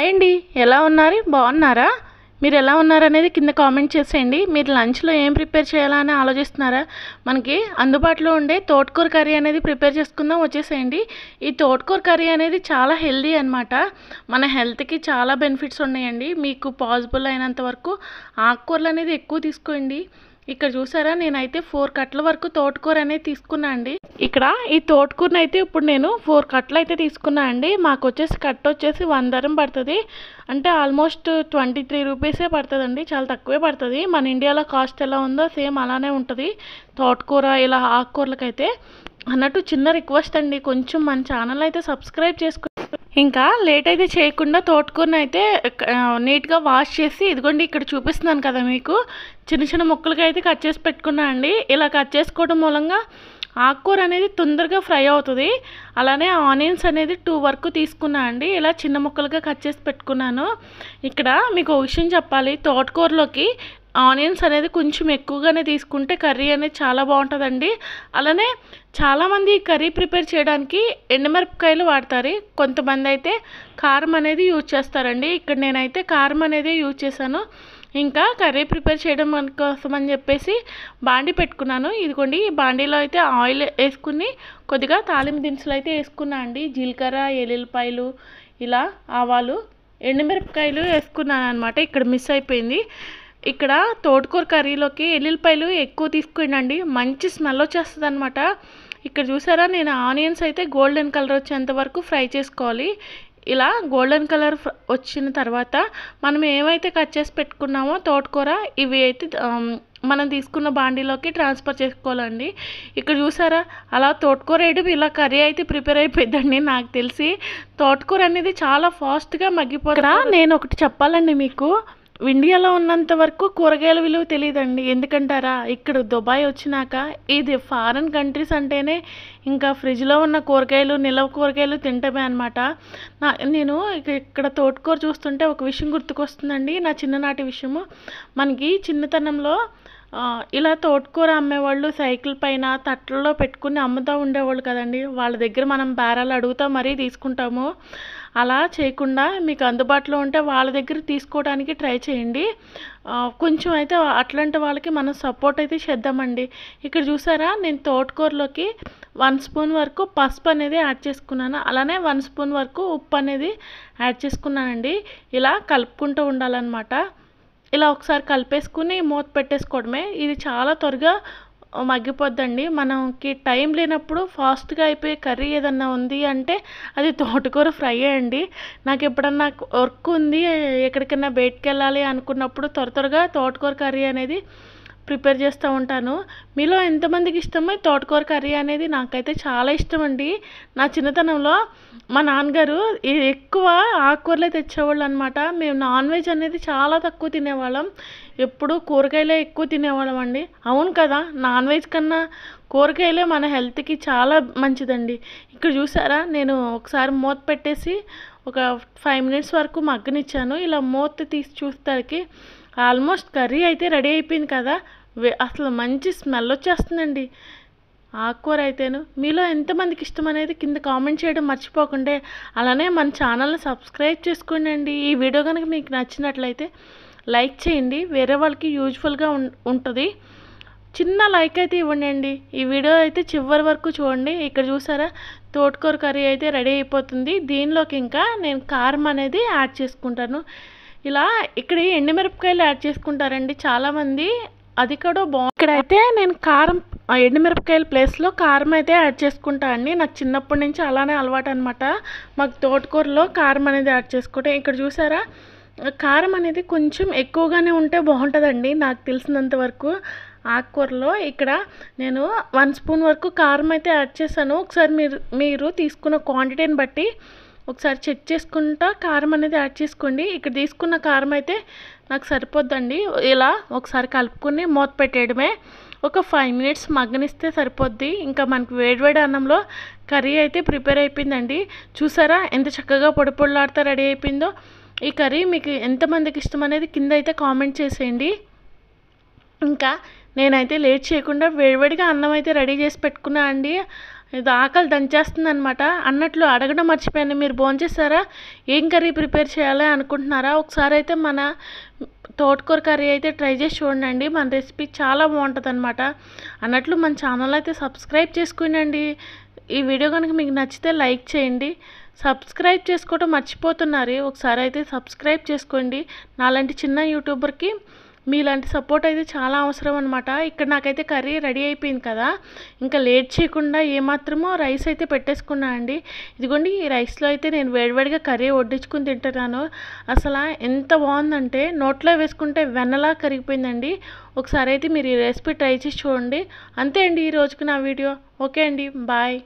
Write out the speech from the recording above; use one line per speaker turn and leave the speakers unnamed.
hi అండి ఎలా ఉన్నారు బాగున్నారా మీరు ఎలా ఉన్నారనేది కింద కామెంట్ చేసేయండి మీరు లంచ్లో ఏం ప్రిపేర్ చేయాలా అని ఆలోచిస్తున్నారా మనకి అందుబాటులో ఉండే తోటకూర కర్రీ అనేది ప్రిపేర్ చేసుకుందాం వచ్చేసేయండి ఈ తోటకూర కర్రీ అనేది చాలా హెల్దీ అనమాట మన హెల్త్కి చాలా బెనిఫిట్స్ ఉన్నాయండి మీకు పాసిబుల్ అయినంత వరకు ఆకుకూరలు అనేది ఎక్కువ తీసుకోండి ఇక్కడ చూసారా నేనైతే ఫోర్ కట్ల వరకు తోటకూర అనేది తీసుకున్నా అండి ఇక్కడ ఈ తోటకూరని అయితే ఇప్పుడు నేను ఫోర్ కట్లు అయితే తీసుకున్నా అండి మాకు వచ్చేసి కట్ వచ్చేసి వందరం పడుతుంది అంటే ఆల్మోస్ట్ ట్వంటీ త్రీ రూపీసే పడుతుందండి చాలా తక్కువే పడుతుంది మన ఇండియాలో కాస్ట్ ఎలా ఉందో సేమ్ అలానే ఉంటుంది తోటకూర ఇలా ఆకుకూరలకైతే అన్నట్టు చిన్న రిక్వెస్ట్ అండి కొంచెం మన ఛానల్ అయితే సబ్స్క్రైబ్ చేసుకుంటే ఇంకా లేట్ అయితే చేయకుండా తోటకూరని అయితే నీట్గా వాష్ చేసి ఇదిగోండి ఇక్కడ చూపిస్తున్నాను కదా మీకు చిన్న చిన్న ముక్కలుగా అయితే కట్ చేసి పెట్టుకున్నా అండి ఇలా కట్ చేసుకోవడం మూలంగా ఆకుకూర అనేది తొందరగా ఫ్రై అవుతుంది అలానే ఆనియన్స్ అనేది టూ వరకు తీసుకున్నా అండి ఇలా చిన్న ముక్కలుగా కట్ చేసి పెట్టుకున్నాను ఇక్కడ మీకు ఒక విషయం చెప్పాలి తోటకూరలోకి ఆనియన్స్ అనేది కొంచెం ఎక్కువగానే తీసుకుంటే కర్రీ అనేది చాలా బాగుంటుందండి అలానే చాలామంది కర్రీ ప్రిపేర్ చేయడానికి ఎండుమిరపకాయలు వాడతారు కొంతమంది అయితే కారం అనేది యూజ్ చేస్తారండి ఇక్కడ నేనైతే కారం అనేది యూజ్ చేశాను ఇంకా కర్రీ ప్రిపేర్ చేయడం కోసం అని చెప్పేసి బాండీ పెట్టుకున్నాను ఇదిగోండి ఈ బాండీలో అయితే ఆయిల్ వేసుకుని కొద్దిగా తాలింపు దినుసులు అయితే వేసుకున్నా అండి జీలకర్ర ఎల్లుల్లిపాయలు ఇలా ఆవాలు ఎండుమిరపకాయలు వేసుకున్నాను అనమాట ఇక్కడ మిస్ అయిపోయింది ఇక్కడ తోటకూర కర్రీలోకి ఎల్లుల్లిపాయలు ఎక్కువ తీసుకునండి మంచి స్మెల్ వచ్చేస్తుంది అనమాట ఇక్కడ చూసారా నేను ఆనియన్స్ అయితే గోల్డెన్ కలర్ వచ్చేంత వరకు ఫ్రై చేసుకోవాలి ఇలా గోల్డెన్ కలర్ వచ్చిన తర్వాత మనం ఏమైతే కట్ చేసి పెట్టుకున్నామో తోటకూర ఇవి అయితే మనం తీసుకున్న బాండీలోకి ట్రాన్స్ఫర్ చేసుకోవాలండి ఇక్కడ చూసారా అలా తోటకూర వేయడం ఇలా కర్రీ అయితే ప్రిపేర్ అయిపోయిందండి నాకు తెలిసి తోటకూర అనేది చాలా ఫాస్ట్గా మగ్గిపోతా నేను ఒకటి చెప్పాలండి మీకు ఇండియాలో ఉన్నంత వరకు కూరగాయల విలువ తెలియదండి ఎందుకంటారా ఇక్కడ దుబాయ్ వచ్చినాక ఇది ఫారెన్ కంట్రీస్ అంటేనే ఇంకా ఫ్రిడ్జ్లో ఉన్న కూరగాయలు నిల్వ కూరగాయలు తింటమే అనమాట నా నేను ఇక్కడ తోటకూర చూస్తుంటే ఒక విషయం గుర్తుకొస్తుందండి నా చిన్ననాటి విషయము మనకి చిన్నతనంలో ఇలా తోటకూర అమ్మేవాళ్ళు సైకిల్ పైన తట్లలో పెట్టుకుని అమ్ముతూ ఉండేవాళ్ళు కదండి వాళ్ళ దగ్గర మనం బేరాలు అడుగుతూ మరీ తీసుకుంటాము అలా చేయకుండా మీకు అందుబాటులో ఉంటే వాళ్ళ దగ్గర తీసుకోవడానికి ట్రై చేయండి కొంచెం అయితే అట్లాంటి వాళ్ళకి మనం సపోర్ట్ అయితే చేద్దామండి ఇక్కడ చూసారా నేను తోటకూరలోకి వన్ స్పూన్ వరకు పసుపు అనేది యాడ్ చేసుకున్నాను అలానే వన్ స్పూన్ వరకు ఉప్పు అనేది యాడ్ చేసుకున్నానండి ఇలా కలుపుకుంటూ ఉండాలన్నమాట ఇలా ఒకసారి కలిపేసుకుని మూత పెట్టేసుకోవడమే ఇది చాలా త్వరగా మగ్గిపోద్దండి మనకి టైం లేనప్పుడు ఫాస్ట్గా అయిపోయే కర్రీ ఏదన్నా ఉంది అంటే అది తోటకూర ఫ్రై అయ్యండి నాకు ఎప్పుడన్నా వర్క్ ఉంది ఎక్కడికైనా బయటకు వెళ్ళాలి అనుకున్నప్పుడు త్వర త్వరగా తోటకూర కర్రీ అనేది ప్రిపేర్ చేస్తూ ఉంటాను మీలో ఎంతమందికి ఇష్టమో తోటకూర కర్రీ అనేది నాకైతే చాలా ఇష్టం అండి నా చిన్నతనంలో మా నాన్నగారు ఎక్కువ ఆకుకూరలే తెచ్చేవాళ్ళు అనమాట మేము నాన్ వెజ్ అనేది చాలా తక్కువ తినేవాళ్ళం ఎప్పుడు కూరగాయలే ఎక్కువ తినేవాళ్ళం అండి అవును కదా నాన్ వెజ్ కన్నా కూరగాయలే మన హెల్త్కి చాలా మంచిదండి ఇక్కడ చూసారా నేను ఒకసారి మూత పెట్టేసి ఒక ఫైవ్ మినిట్స్ వరకు మగ్గనిచ్చాను ఇలా మూత తీసి చూసేసరికి ఆల్మోస్ట్ కర్రీ అయితే రెడీ అయిపోయింది కదా అసలు మంచి స్మెల్ వచ్చేస్తుందండి ఆకుకూర అయితేను మీలో ఎంతమందికి ఇష్టం అనేది కింద కామెంట్ చేయడం మర్చిపోకుండా అలానే మన ఛానల్ని సబ్స్క్రైబ్ చేసుకోండి ఈ వీడియో కనుక మీకు నచ్చినట్లయితే లైక్ చేయండి వేరే వాళ్ళకి యూజ్ఫుల్గా ఉంటుంది చిన్న లైక్ అయితే ఇవ్వండి ఈ వీడియో అయితే చివరి వరకు చూడండి ఇక్కడ చూసారా తోటకూర కర్రీ అయితే రెడీ అయిపోతుంది దీనిలోకి ఇంకా నేను కారం అనేది యాడ్ చేసుకుంటాను ఇలా ఇక్కడ ఎండుమిరపకాయలు యాడ్ చేసుకుంటారండి చాలామంది అది కూడా బాగుంది ఇక్కడైతే నేను కారం ఎండుమిరపకాయల ప్లేస్లో కారం అయితే యాడ్ చేసుకుంటా అండి నాకు చిన్నప్పటి నుంచి అలానే అలవాటు అనమాట మాకు తోటకూరలో కారం అనేది యాడ్ చేసుకుంటాం ఇక్కడ చూసారా కారం అనేది కొంచెం ఎక్కువగానే ఉంటే బాగుంటుందండి నాకు తెలిసినంత వరకు ఆకుకూరలో ఇక్కడ నేను వన్ స్పూన్ వరకు కారం అయితే యాడ్ చేశాను ఒకసారి మీరు మీరు తీసుకున్న క్వాంటిటీని బట్టి ఒకసారి చెక్ చేసుకుంటా కారం అనేది యాడ్ చేసుకోండి ఇక్కడ తీసుకున్న కారం అయితే నాకు సరిపోద్దండి ఇలా ఒకసారి కలుపుకొని మూత పెట్టేయడమే ఒక ఫైవ్ మినిట్స్ మగ్గనిస్తే సరిపోద్ది ఇంకా మనకు వేడివేడి అన్నంలో కర్రీ అయితే ప్రిపేర్ అయిపోయిందండి చూసారా ఎంత చక్కగా పొడి రెడీ అయిపోయిందో ఈ కర్రీ మీకు ఎంతమందికి ఇష్టం అనేది కింద అయితే కామెంట్ చేసేయండి ఇంకా నేనైతే లేట్ చేయకుండా వేడివేడిగా అన్నం అయితే రెడీ చేసి పెట్టుకున్నా అండి ఇది ఆకలి దంచేస్తుంది అనమాట అన్నట్లు అడగడం మర్చిపోయాను మీరు భోంచేసారా ఏం కర్రీ ప్రిపేర్ చేయాలి అనుకుంటున్నారా ఒకసారి అయితే మన తోటకూర కర్రీ అయితే ట్రై చేసి చూడండి మన రెసిపీ చాలా బాగుంటుంది అనమాట అన్నట్లు మన ఛానల్ అయితే సబ్స్క్రైబ్ చేసుకునండి ఈ వీడియో కనుక మీకు నచ్చితే లైక్ చేయండి సబ్స్క్రైబ్ చేసుకోవటం మర్చిపోతున్నారు ఒకసారి అయితే సబ్స్క్రైబ్ చేసుకోండి నాలాంటి చిన్న యూట్యూబర్కి మీలాంటి సపోర్ట్ అయితే చాలా అవసరం అనమాట ఇక్కడ నాకైతే కర్రీ రెడీ అయిపోయింది కదా ఇంకా లేట్ చేయకుండా ఏమాత్రమో రైస్ అయితే పెట్టేసుకున్నా అండి ఇదిగోండి ఈ రైస్లో అయితే నేను వేడివేడిగా కర్రీ వడ్డించుకుని తింటున్నాను అసలు ఎంత బాగుందంటే నోట్లో వేసుకుంటే వెన్నలా కరిగిపోయిందండి ఒకసారి అయితే మీరు ఈ రెసిపీ ట్రై చేసి చూడండి అంతే అండి ఈ రోజుకి నా వీడియో ఓకే అండి బాయ్